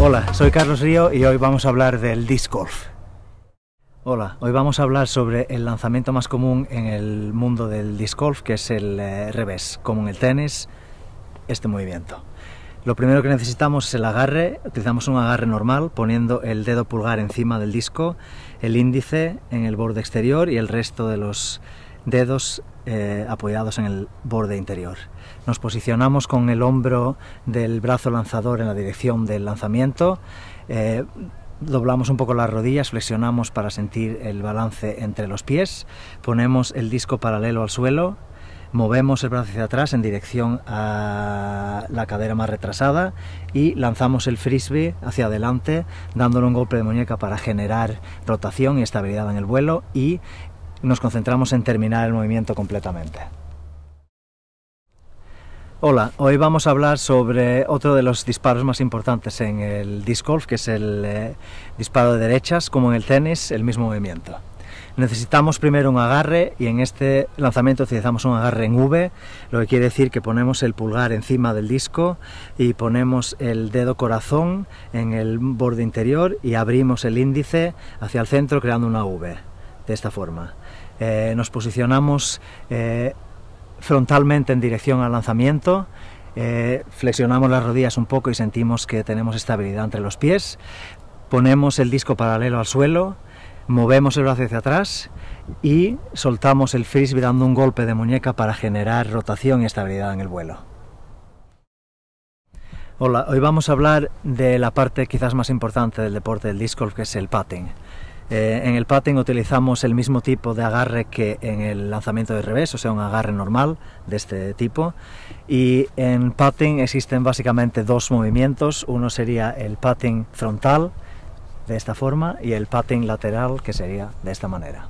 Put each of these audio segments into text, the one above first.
Hola, soy Carlos Río y hoy vamos a hablar del disc golf. Hola, hoy vamos a hablar sobre el lanzamiento más común en el mundo del disc golf, que es el eh, revés, como en el tenis, este movimiento. Lo primero que necesitamos es el agarre, utilizamos un agarre normal poniendo el dedo pulgar encima del disco, el índice en el borde exterior y el resto de los dedos eh, apoyados en el borde interior. Nos posicionamos con el hombro del brazo lanzador en la dirección del lanzamiento. Eh, doblamos un poco las rodillas, flexionamos para sentir el balance entre los pies, ponemos el disco paralelo al suelo, movemos el brazo hacia atrás en dirección a la cadera más retrasada y lanzamos el frisbee hacia adelante dándole un golpe de muñeca para generar rotación y estabilidad en el vuelo y nos concentramos en terminar el movimiento completamente. Hola, hoy vamos a hablar sobre otro de los disparos más importantes en el disc golf, que es el eh, disparo de derechas, como en el tenis, el mismo movimiento. Necesitamos primero un agarre y en este lanzamiento utilizamos un agarre en V, lo que quiere decir que ponemos el pulgar encima del disco y ponemos el dedo corazón en el borde interior y abrimos el índice hacia el centro creando una V, de esta forma. Eh, nos posicionamos eh, frontalmente en dirección al lanzamiento, eh, flexionamos las rodillas un poco y sentimos que tenemos estabilidad entre los pies, ponemos el disco paralelo al suelo, movemos el brazo hacia atrás y soltamos el frisbee dando un golpe de muñeca para generar rotación y estabilidad en el vuelo. Hola, hoy vamos a hablar de la parte quizás más importante del deporte del disc golf, que es el patting. Eh, en el patting utilizamos el mismo tipo de agarre que en el lanzamiento de revés, o sea, un agarre normal de este tipo. Y en patting existen básicamente dos movimientos. Uno sería el patting frontal, de esta forma, y el patting lateral, que sería de esta manera.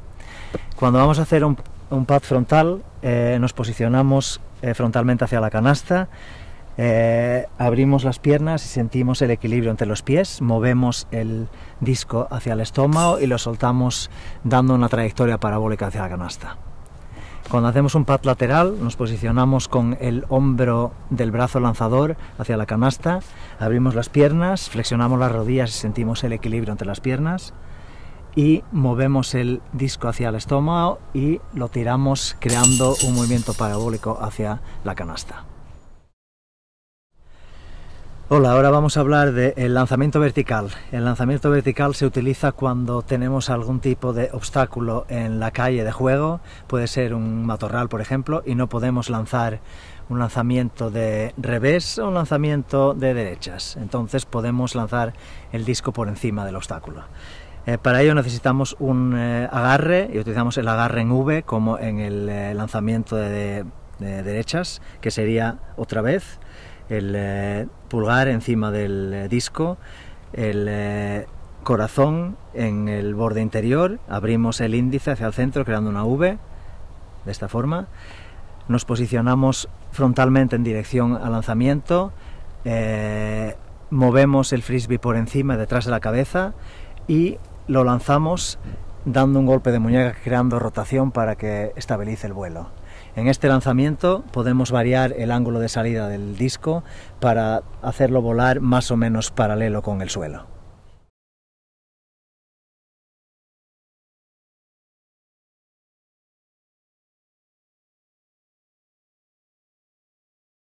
Cuando vamos a hacer un, pat frontal, eh, nos posicionamos eh, frontalmente hacia la canasta eh, abrimos las piernas y sentimos el equilibrio entre los pies, movemos el disco hacia el estómago y lo soltamos dando una trayectoria parabólica hacia la canasta. Cuando hacemos un pat lateral, nos posicionamos con el hombro del brazo lanzador hacia la canasta, abrimos las piernas, flexionamos las rodillas y sentimos el equilibrio entre las piernas y movemos el disco hacia el estómago y lo tiramos creando un movimiento parabólico hacia la canasta. Hola, ahora vamos a hablar del lanzamiento vertical. El lanzamiento vertical se utiliza cuando tenemos algún tipo de obstáculo en la calle de juego, puede ser un matorral por ejemplo, y no podemos lanzar un lanzamiento de revés o un lanzamiento de derechas. Entonces podemos lanzar el disco por encima del obstáculo. Eh, para ello necesitamos un eh, agarre y utilizamos el agarre en V como en el eh, lanzamiento de derechas, que sería otra vez el eh, pulgar encima del eh, disco, el eh, corazón en el borde interior, abrimos el índice hacia el centro creando una V, de esta forma, nos posicionamos frontalmente en dirección al lanzamiento, movemos el frisbee por encima, detrás de la cabeza y lo lanzamos dando un golpe de muñeca creando rotación para que estabilice el vuelo. En este lanzamiento podemos variar el ángulo de salida del disco para hacerlo volar más o menos paralelo con el suelo.